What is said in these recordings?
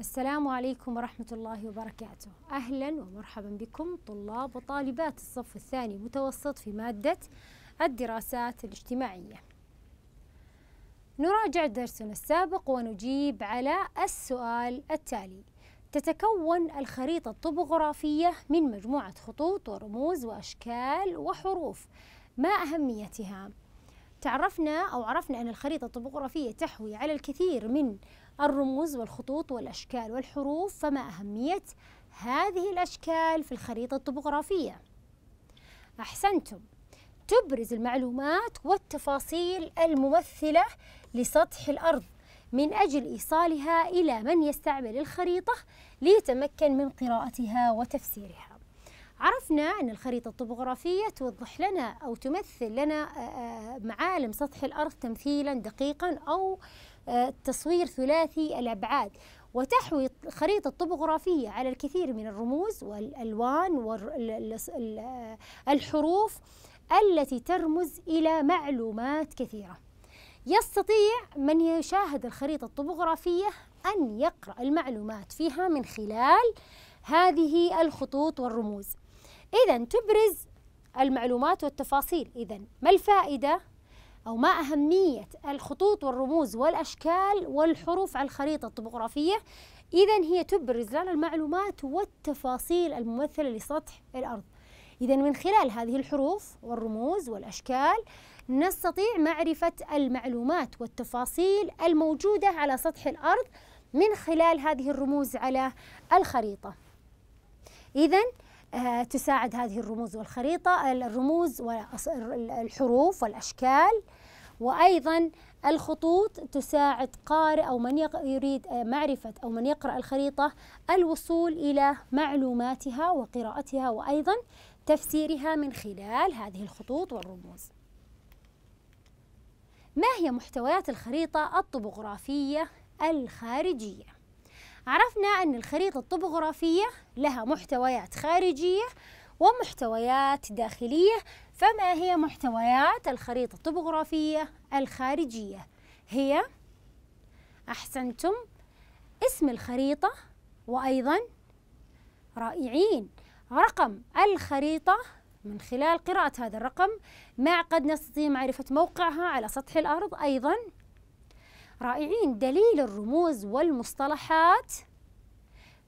السلام عليكم ورحمة الله وبركاته أهلا ومرحبا بكم طلاب وطالبات الصف الثاني متوسط في مادة الدراسات الاجتماعية نراجع درسنا السابق ونجيب على السؤال التالي تتكون الخريطة الطبوغرافية من مجموعة خطوط ورموز وأشكال وحروف ما أهميتها؟ تعرفنا أو عرفنا أن الخريطة الطبوغرافية تحوي على الكثير من الرموز والخطوط والأشكال والحروف فما أهمية هذه الأشكال في الخريطة الطبوغرافية؟ أحسنتم تبرز المعلومات والتفاصيل الممثلة لسطح الأرض من أجل إيصالها إلى من يستعمل الخريطة ليتمكن من قراءتها وتفسيرها عرفنا أن الخريطة الطبوغرافية توضح لنا أو تمثل لنا معالم سطح الأرض تمثيلا دقيقا أو تصوير ثلاثي الأبعاد وتحوي خريطة طبوغرافية على الكثير من الرموز والألوان والحروف التي ترمز إلى معلومات كثيرة يستطيع من يشاهد الخريطة الطبوغرافية أن يقرأ المعلومات فيها من خلال هذه الخطوط والرموز إذا تبرز المعلومات والتفاصيل إذا ما الفائدة أو ما أهمية الخطوط والرموز والأشكال والحروف على الخريطة الطبوغرافية إذا هي تبرز لنا المعلومات والتفاصيل الممثلة لسطح الأرض إذا من خلال هذه الحروف والرموز والأشكال نستطيع معرفة المعلومات والتفاصيل الموجودة على سطح الأرض من خلال هذه الرموز على الخريطة إذا آه، تساعد هذه الرموز والخريطة الرموز والحروف والأشكال وأيضا الخطوط تساعد قارئ أو من يريد آه، معرفة أو من يقرأ الخريطة الوصول إلى معلوماتها وقراءتها وأيضا تفسيرها من خلال هذه الخطوط والرموز ما هي محتويات الخريطة الطبوغرافية الخارجية؟ عرفنا أن الخريطة الطبوغرافية لها محتويات خارجية ومحتويات داخلية فما هي محتويات الخريطة الطبوغرافية الخارجية؟ هي أحسنتم اسم الخريطة وأيضا رائعين رقم الخريطة من خلال قراءة هذا الرقم مع قد نستطيع معرفة موقعها على سطح الأرض أيضا رائعين دليل الرموز والمصطلحات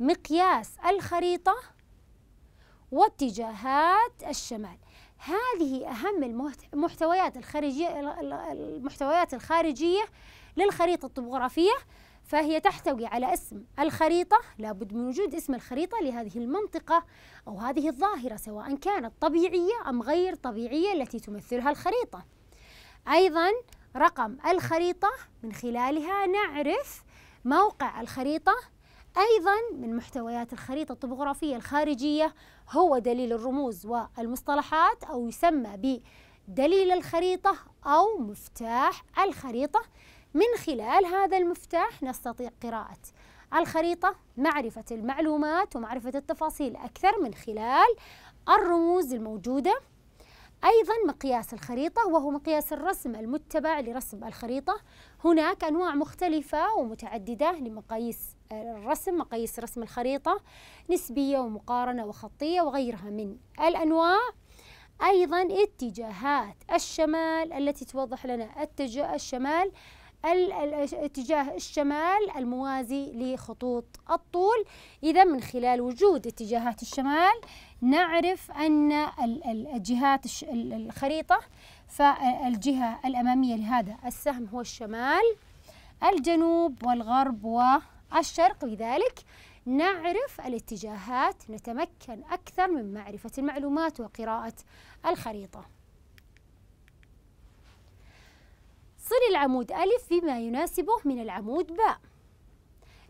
مقياس الخريطة واتجاهات الشمال هذه أهم المحتويات الخارجية المحتويات الخارجية للخريطة الطبوغرافية فهي تحتوي على اسم الخريطة لابد من وجود اسم الخريطة لهذه المنطقة أو هذه الظاهرة سواء كانت طبيعية أم غير طبيعية التي تمثلها الخريطة أيضا رقم الخريطة من خلالها نعرف موقع الخريطة أيضا من محتويات الخريطة الطبوغرافية الخارجية هو دليل الرموز والمصطلحات أو يسمى بدليل الخريطة أو مفتاح الخريطة من خلال هذا المفتاح نستطيع قراءة الخريطة معرفة المعلومات ومعرفة التفاصيل أكثر من خلال الرموز الموجودة أيضا مقياس الخريطة وهو مقياس الرسم المتبع لرسم الخريطة هناك أنواع مختلفة ومتعددة لمقاييس الرسم مقاييس رسم الخريطة نسبية ومقارنة وخطية وغيرها من الأنواع أيضا اتجاهات الشمال التي توضح لنا اتجاه الشمال اتجاه الشمال الموازي لخطوط الطول إذا من خلال وجود اتجاهات الشمال نعرف أن الجهات الخريطة فالجهة الأمامية لهذا السهم هو الشمال الجنوب والغرب والشرق لذلك نعرف الاتجاهات نتمكن أكثر من معرفة المعلومات وقراءة الخريطة صل العمود ألف بما يناسبه من العمود باء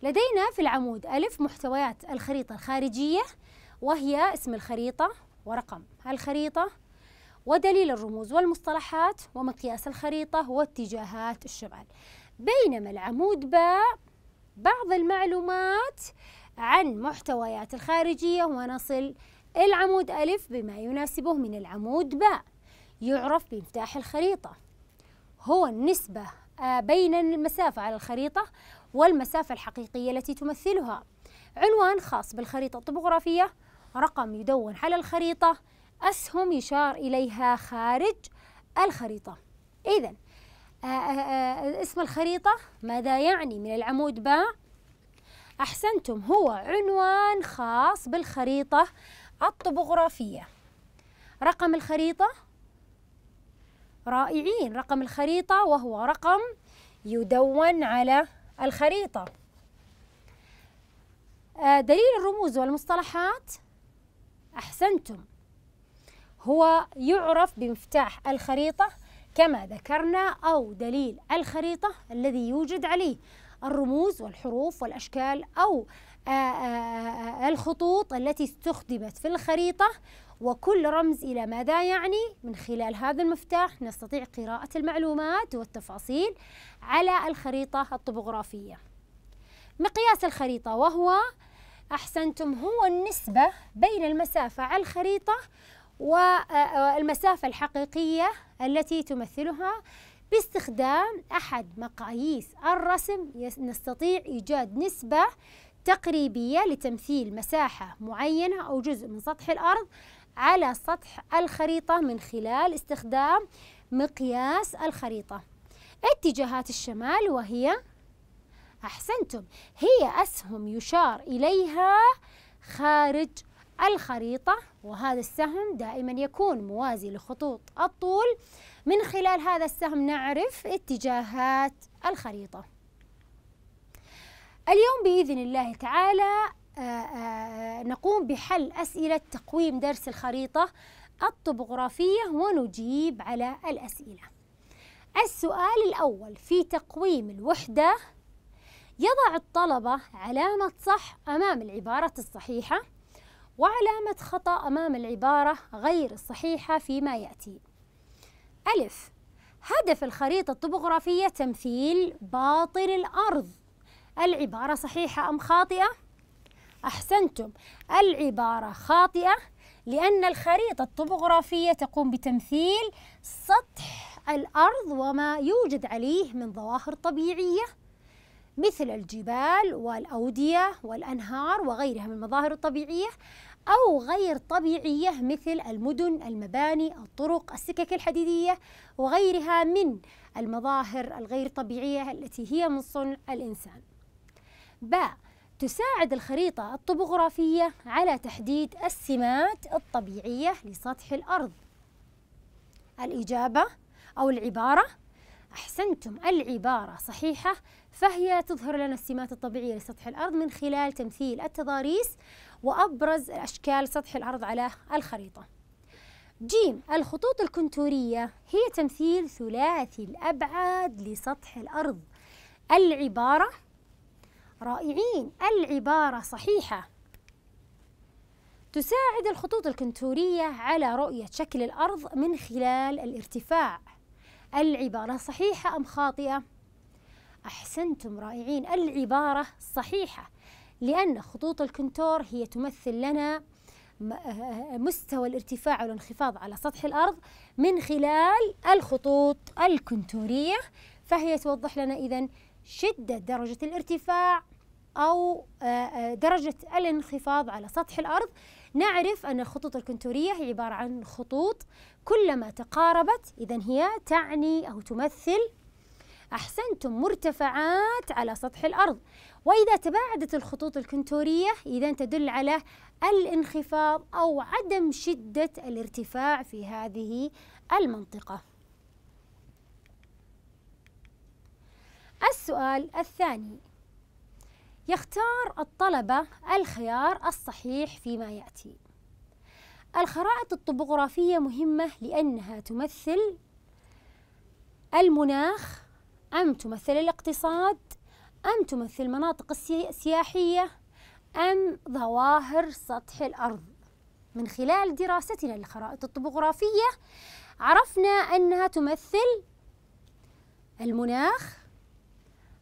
لدينا في العمود ألف محتويات الخريطة الخارجية وهي اسم الخريطة ورقم الخريطة ودليل الرموز والمصطلحات ومقياس الخريطة واتجاهات الشمال بينما العمود باء بعض المعلومات عن محتويات الخارجية ونصل العمود ألف بما يناسبه من العمود باء يعرف بمفتاح الخريطة هو النسبة آه، بين المسافة على الخريطة والمسافة الحقيقية التي تمثلها عنوان خاص بالخريطة الطبوغرافية رقم يدون على الخريطة أسهم يشار إليها خارج الخريطة إذا آه، آه، آه، اسم الخريطة ماذا يعني من العمود باء أحسنتم هو عنوان خاص بالخريطة الطبوغرافية رقم الخريطة رائعين رقم الخريطة وهو رقم يدون على الخريطة دليل الرموز والمصطلحات أحسنتم هو يعرف بمفتاح الخريطة كما ذكرنا أو دليل الخريطة الذي يوجد عليه الرموز والحروف والأشكال أو آه، آه، آه، الخطوط التي استخدمت في الخريطة وكل رمز إلى ماذا يعني من خلال هذا المفتاح نستطيع قراءة المعلومات والتفاصيل على الخريطة الطبوغرافية مقياس الخريطة وهو أحسنتم هو النسبة بين المسافة على الخريطة والمسافة آه، آه، الحقيقية التي تمثلها باستخدام أحد مقاييس الرسم نستطيع إيجاد نسبة تقريبية لتمثيل مساحة معينة أو جزء من سطح الأرض على سطح الخريطة من خلال استخدام مقياس الخريطة اتجاهات الشمال وهي أحسنتم هي أسهم يشار إليها خارج الخريطة وهذا السهم دائما يكون موازي لخطوط الطول من خلال هذا السهم نعرف اتجاهات الخريطة اليوم بإذن الله تعالى آه، آه، نقوم بحل أسئلة تقويم درس الخريطة الطبوغرافية ونجيب على الأسئلة السؤال الأول في تقويم الوحدة يضع الطلبة علامة صح أمام العبارة الصحيحة وعلامة خطأ أمام العبارة غير الصحيحة فيما يأتي ألف هدف الخريطة الطبوغرافية تمثيل باطن الأرض العبارة صحيحة أم خاطئة؟ أحسنتم العبارة خاطئة لأن الخريطة الطبوغرافية تقوم بتمثيل سطح الأرض وما يوجد عليه من ظواهر طبيعية مثل الجبال والأودية والأنهار وغيرها من المظاهر الطبيعية أو غير طبيعية مثل المدن، المباني، الطرق، السكك الحديدية وغيرها من المظاهر الغير طبيعية التي هي من صنع الإنسان. باء تساعد الخريطة الطبوغرافية على تحديد السمات الطبيعية لسطح الأرض. الإجابة أو العبارة أحسنتم العبارة صحيحة فهي تظهر لنا السمات الطبيعية لسطح الأرض من خلال تمثيل التضاريس وأبرز أشكال سطح الأرض على الخريطة جيم الخطوط الكنتورية هي تمثيل ثلاثي الأبعاد لسطح الأرض العبارة رائعين العبارة صحيحة تساعد الخطوط الكنتورية على رؤية شكل الأرض من خلال الارتفاع العبارة صحيحة أم خاطئة؟ أحسنتم رائعين العبارة صحيحة لأن خطوط الكنتور هي تمثل لنا آه، مستوى الارتفاع والانخفاض على سطح الأرض من خلال الخطوط الكنتورية فهي توضح لنا إذا شدة درجة الارتفاع أو آه، آه، درجة الانخفاض على سطح الأرض نعرف أن الخطوط الكنتورية هي عبارة عن خطوط كلما تقاربت إذا هي تعني أو تمثل أحسنتم مرتفعات على سطح الأرض وإذا تباعدت الخطوط الكنتورية إذا تدل على الانخفاض أو عدم شدة الارتفاع في هذه المنطقة السؤال الثاني يختار الطلبة الخيار الصحيح فيما يأتي الخرائط الطبوغرافية مهمة لأنها تمثل المناخ أم تمثل الاقتصاد أم تمثل المناطق السياحية أم ظواهر سطح الأرض من خلال دراستنا للخرائط الطبوغرافية عرفنا أنها تمثل المناخ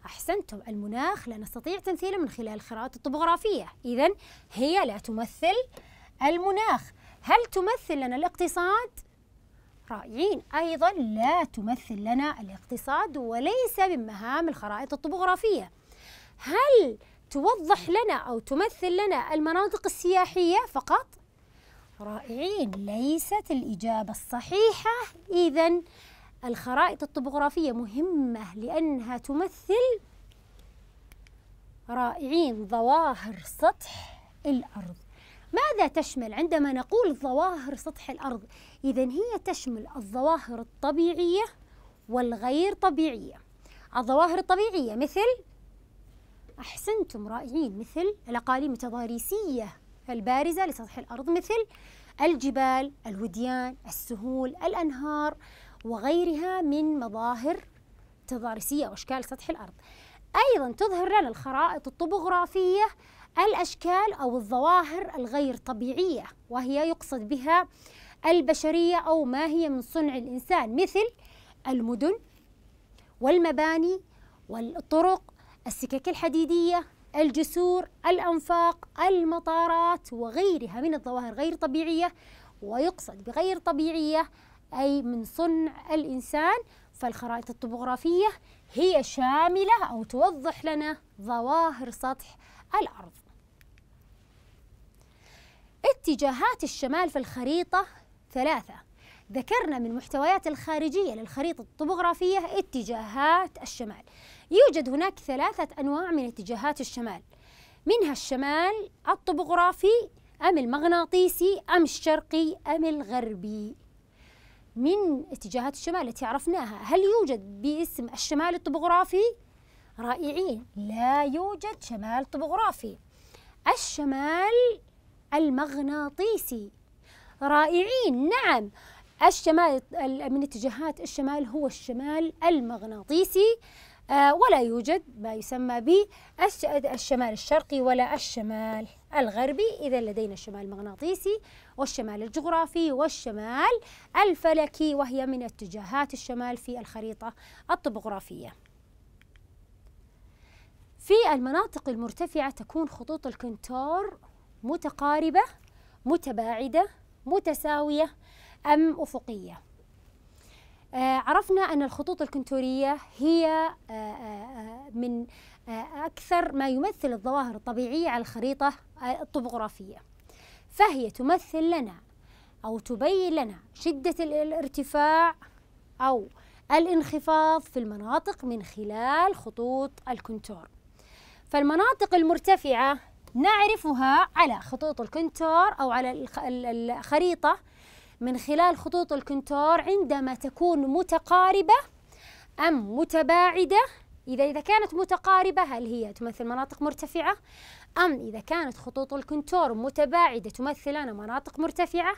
أحسنتم المناخ لا نستطيع تمثيله من خلال الخرائط الطبوغرافية إذا هي لا تمثل المناخ هل تمثل لنا الاقتصاد؟ رائعين أيضا لا تمثل لنا الاقتصاد وليس من مهام الخرائط الطبوغرافية هل توضح لنا أو تمثل لنا المناطق السياحية فقط؟ رائعين ليست الإجابة الصحيحة إذا الخرائط الطبوغرافية مهمة لأنها تمثل رائعين ظواهر سطح الأرض ماذا تشمل عندما نقول ظواهر سطح الأرض؟ إذا هي تشمل الظواهر الطبيعية والغير طبيعية الظواهر الطبيعية مثل أحسنتم رائعين مثل الأقاليم التضاريسية البارزة لسطح الأرض مثل الجبال، الوديان، السهول، الأنهار وغيرها من مظاهر تضاريسية وأشكال سطح الأرض أيضا تظهر لنا الخرائط الطبوغرافية الأشكال أو الظواهر الغير طبيعية وهي يقصد بها البشرية أو ما هي من صنع الإنسان مثل المدن والمباني والطرق السكك الحديدية الجسور الأنفاق المطارات وغيرها من الظواهر غير طبيعية ويقصد بغير طبيعية أي من صنع الإنسان فالخرائط الطبوغرافية هي شاملة أو توضح لنا ظواهر سطح الأرض اتجاهات الشمال في الخريطة ثلاثة ذكرنا من محتويات الخارجية للخريطة الطبوغرافية اتجاهات الشمال يوجد هناك ثلاثة أنواع من اتجاهات الشمال منها الشمال الطبوغرافي أم المغناطيسي أم الشرقي أم الغربي من اتجاهات الشمال التي عرفناها هل يوجد باسم الشمال الطبوغرافي؟ رائعين لا يوجد شمال طبوغرافي الشمال المغناطيسي رائعين نعم الشمال من اتجاهات الشمال هو الشمال المغناطيسي آه، ولا يوجد ما يسمى بالشمال الشرقي ولا الشمال الغربي إذا لدينا الشمال المغناطيسي والشمال الجغرافي والشمال الفلكي وهي من اتجاهات الشمال في الخريطة الطبوغرافية في المناطق المرتفعة تكون خطوط الكنتور متقاربة متباعدة متساوية أم أفقية آه، عرفنا أن الخطوط الكنتورية هي آه، آه، من أكثر ما يمثل الظواهر الطبيعية على الخريطة الطبوغرافية فهي تمثل لنا أو تبين لنا شدة الارتفاع أو الانخفاض في المناطق من خلال خطوط الكنتور فالمناطق المرتفعة نعرفها على خطوط الكنتور أو على الخريطة من خلال خطوط الكنتور عندما تكون متقاربة أم متباعدة إذا إذا كانت متقاربة هل هي تمثل مناطق مرتفعة أم إذا كانت خطوط الكنتور متباعدة تمثل انا مناطق مرتفعة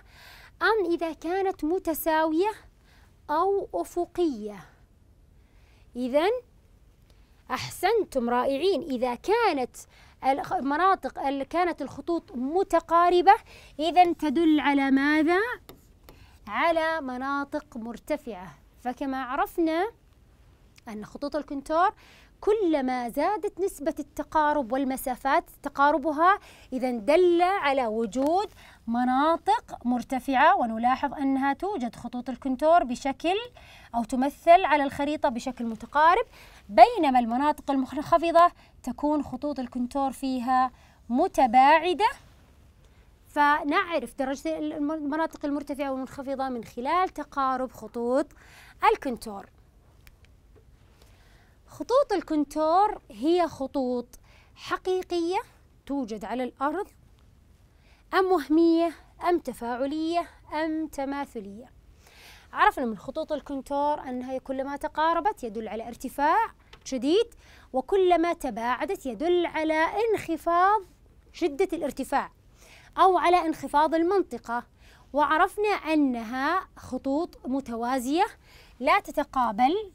أم إذا كانت متساوية أو أفقية إذا أحسنتم رائعين إذا كانت المناطق اللي كانت الخطوط متقاربة إذا تدل على ماذا؟ على مناطق مرتفعة فكما عرفنا أن خطوط الكنتور كلما زادت نسبة التقارب والمسافات تقاربها إذا دل على وجود مناطق مرتفعة ونلاحظ أنها توجد خطوط الكنتور بشكل أو تمثل على الخريطة بشكل متقارب بينما المناطق المنخفضة تكون خطوط الكنتور فيها متباعدة فنعرف درجة المناطق المرتفعة والمنخفضة من خلال تقارب خطوط الكنتور خطوط الكنتور هي خطوط حقيقية توجد على الأرض أم وهمية أم تفاعلية أم تماثلية عرفنا من خطوط الكنتور أنها كلما تقاربت يدل على ارتفاع شديد وكلما تباعدت يدل على انخفاض شدة الارتفاع أو على انخفاض المنطقة وعرفنا أنها خطوط متوازية لا تتقابل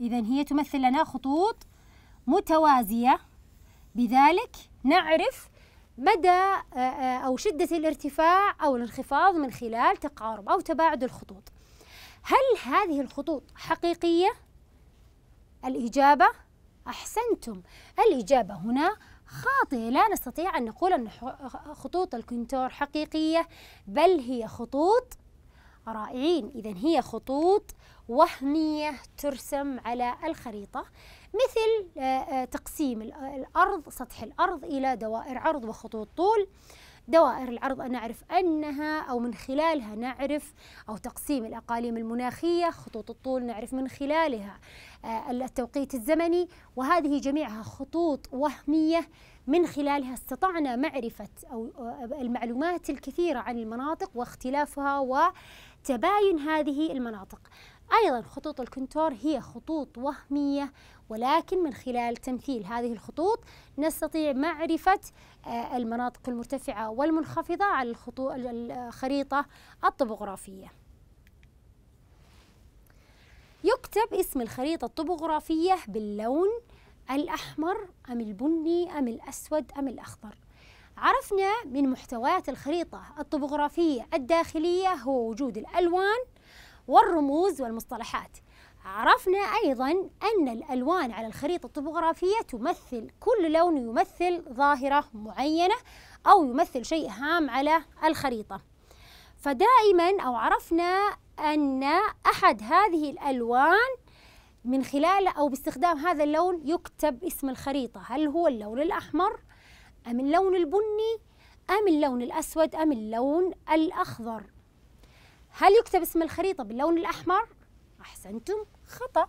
إذا هي تمثل لنا خطوط متوازية بذلك نعرف مدى آه، آه، أو شدة الارتفاع أو الانخفاض من خلال تقارب أو تباعد الخطوط هل هذه الخطوط حقيقية؟ الإجابة أحسنتم الإجابة هنا خاطئة لا نستطيع أن نقول أن خطوط الكنتور حقيقية بل هي خطوط رائعين إذا هي خطوط وهمية ترسم على الخريطة مثل آه، آه، تقسيم آه، الأرض سطح الأرض إلى دوائر عرض وخطوط طول دوائر العرض نعرف أنها أو من خلالها نعرف أو تقسيم الأقاليم المناخية خطوط الطول نعرف من خلالها التوقيت الزمني وهذه جميعها خطوط وهمية من خلالها استطعنا معرفة أو المعلومات الكثيرة عن المناطق واختلافها وتباين هذه المناطق أيضا خطوط الكنتور هي خطوط وهمية ولكن من خلال تمثيل هذه الخطوط نستطيع معرفة آه، المناطق المرتفعة والمنخفضة على الخريطة الطبوغرافية يكتب اسم الخريطة الطبوغرافية باللون الأحمر أم البني أم الأسود أم الأخضر عرفنا من محتويات الخريطة الطبوغرافية الداخلية هو وجود الألوان والرموز والمصطلحات عرفنا أيضا أن الألوان على الخريطة الطبوغرافية تمثل كل لون يمثل ظاهرة معينة أو يمثل شيء هام على الخريطة فدائما أو عرفنا أن أحد هذه الألوان من خلال أو باستخدام هذا اللون يكتب اسم الخريطة هل هو اللون الأحمر أم اللون البني أم اللون الأسود أم اللون الأخضر هل يكتب اسم الخريطة باللون الأحمر؟ أحسنتم خطأ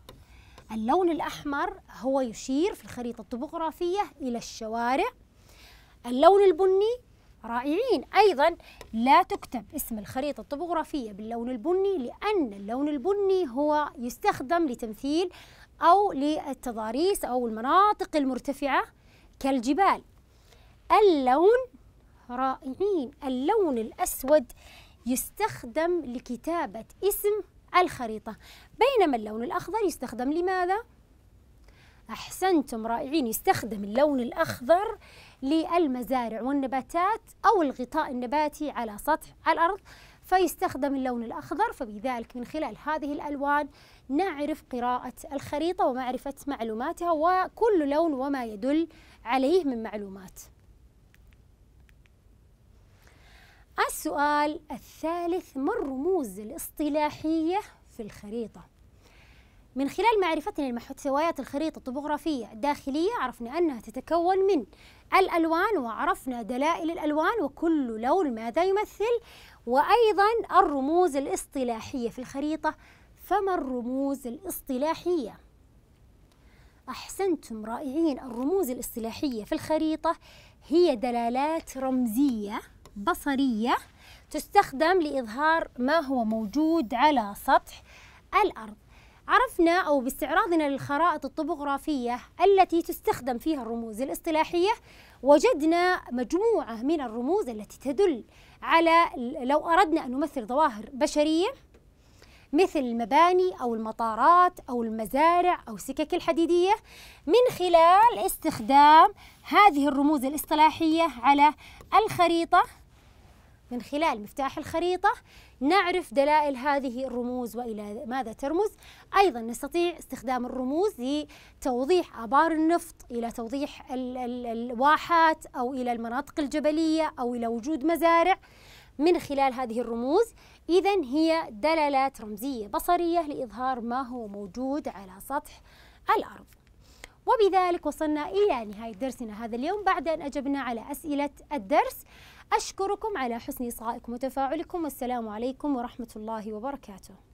اللون الأحمر هو يشير في الخريطة الطبوغرافية إلى الشوارع اللون البني رائعين أيضا لا تكتب اسم الخريطة الطبوغرافية باللون البني لأن اللون البني هو يستخدم لتمثيل أو للتضاريس أو المناطق المرتفعة كالجبال اللون رائعين اللون الأسود يستخدم لكتابة اسم الخريطة بينما اللون الأخضر يستخدم لماذا؟ أحسنتم رائعين يستخدم اللون الأخضر للمزارع والنباتات أو الغطاء النباتي على سطح الأرض فيستخدم اللون الأخضر فبذلك من خلال هذه الألوان نعرف قراءة الخريطة ومعرفة معلوماتها وكل لون وما يدل عليه من معلومات السؤال الثالث ما الرموز الاصطلاحية في الخريطة؟ من خلال معرفتنا لمحتويات الخريطة الطبوغرافية الداخلية عرفنا أنها تتكون من الألوان وعرفنا دلائل الألوان وكل لون ماذا يمثل وأيضا الرموز الاصطلاحية في الخريطة فما الرموز الاصطلاحية؟ أحسنتم رائعين الرموز الاصطلاحية في الخريطة هي دلالات رمزية بصرية تستخدم لإظهار ما هو موجود على سطح الأرض عرفنا أو باستعراضنا للخرائط الطبوغرافية التي تستخدم فيها الرموز الاصطلاحية وجدنا مجموعة من الرموز التي تدل على لو أردنا أن نمثل ظواهر بشرية مثل المباني أو المطارات أو المزارع أو السكك الحديدية من خلال استخدام هذه الرموز الاصطلاحية على الخريطة من خلال مفتاح الخريطة نعرف دلائل هذه الرموز وإلى ماذا ترمز أيضا نستطيع استخدام الرموز لتوضيح آبار النفط إلى توضيح الواحات أو إلى المناطق الجبلية أو إلى وجود مزارع من خلال هذه الرموز إذا هي دلالات رمزية بصرية لإظهار ما هو موجود على سطح الأرض وبذلك وصلنا إلى نهاية درسنا هذا اليوم بعد أن أجبنا على أسئلة الدرس أشكركم على حسن إصغائكم وتفاعلكم والسلام عليكم ورحمة الله وبركاته